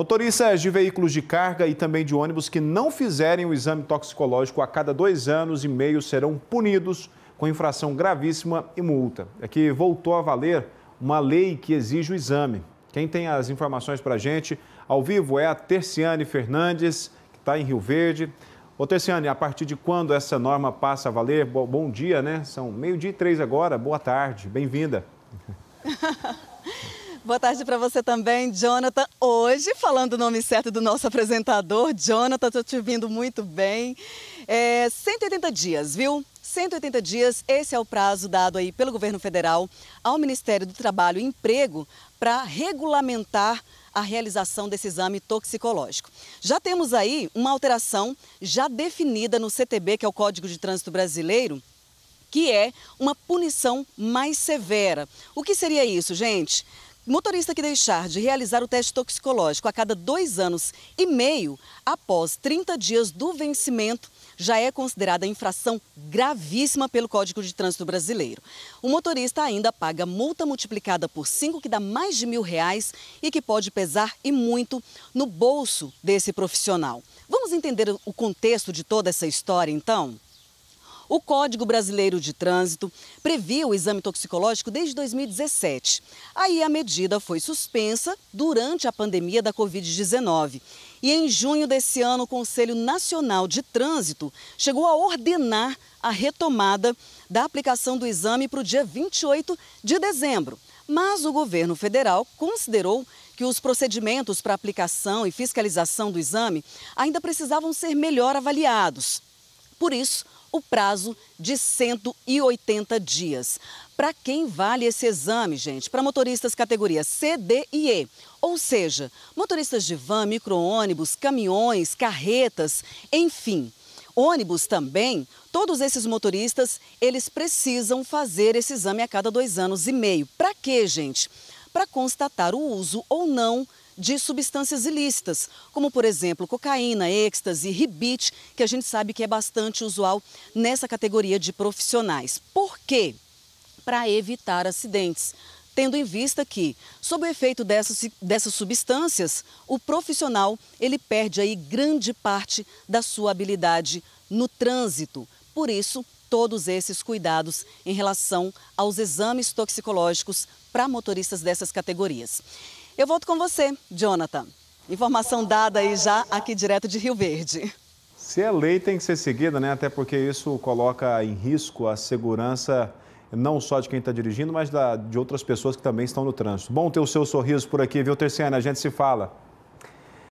Motoristas de veículos de carga e também de ônibus que não fizerem o exame toxicológico a cada dois anos e meio serão punidos com infração gravíssima e multa. É que voltou a valer uma lei que exige o exame. Quem tem as informações para a gente ao vivo é a Terciane Fernandes, que está em Rio Verde. Ô Terciane, a partir de quando essa norma passa a valer? Bom, dia, né? São meio-dia e três agora. Boa tarde, bem-vinda. Boa tarde para você também, Jonathan. Hoje, falando o nome certo do nosso apresentador, Jonathan, estou te ouvindo muito bem. É, 180 dias, viu? 180 dias, esse é o prazo dado aí pelo governo federal ao Ministério do Trabalho e Emprego para regulamentar a realização desse exame toxicológico. Já temos aí uma alteração já definida no CTB, que é o Código de Trânsito Brasileiro, que é uma punição mais severa. O que seria isso, gente? Motorista que deixar de realizar o teste toxicológico a cada dois anos e meio, após 30 dias do vencimento, já é considerada infração gravíssima pelo Código de Trânsito Brasileiro. O motorista ainda paga multa multiplicada por cinco, que dá mais de mil reais e que pode pesar e muito no bolso desse profissional. Vamos entender o contexto de toda essa história, então? O Código Brasileiro de Trânsito previa o exame toxicológico desde 2017. Aí a medida foi suspensa durante a pandemia da Covid-19. E em junho desse ano, o Conselho Nacional de Trânsito chegou a ordenar a retomada da aplicação do exame para o dia 28 de dezembro. Mas o governo federal considerou que os procedimentos para aplicação e fiscalização do exame ainda precisavam ser melhor avaliados. Por isso, o prazo de 180 dias. Para quem vale esse exame, gente? Para motoristas categoria C, D e E. Ou seja, motoristas de van, micro-ônibus, caminhões, carretas, enfim. Ônibus também, todos esses motoristas, eles precisam fazer esse exame a cada dois anos e meio. Para quê, gente? Para constatar o uso ou não de substâncias ilícitas, como por exemplo cocaína, êxtase, ribite, que a gente sabe que é bastante usual nessa categoria de profissionais. Por quê? Para evitar acidentes tendo em vista que, sob o efeito dessas, dessas substâncias, o profissional ele perde aí grande parte da sua habilidade no trânsito. Por isso, todos esses cuidados em relação aos exames toxicológicos para motoristas dessas categorias. Eu volto com você, Jonathan. Informação dada aí já aqui direto de Rio Verde. Se é lei, tem que ser seguida, né? Até porque isso coloca em risco a segurança não só de quem está dirigindo, mas da, de outras pessoas que também estão no trânsito. Bom ter o seu sorriso por aqui, viu, Terciana? A gente se fala.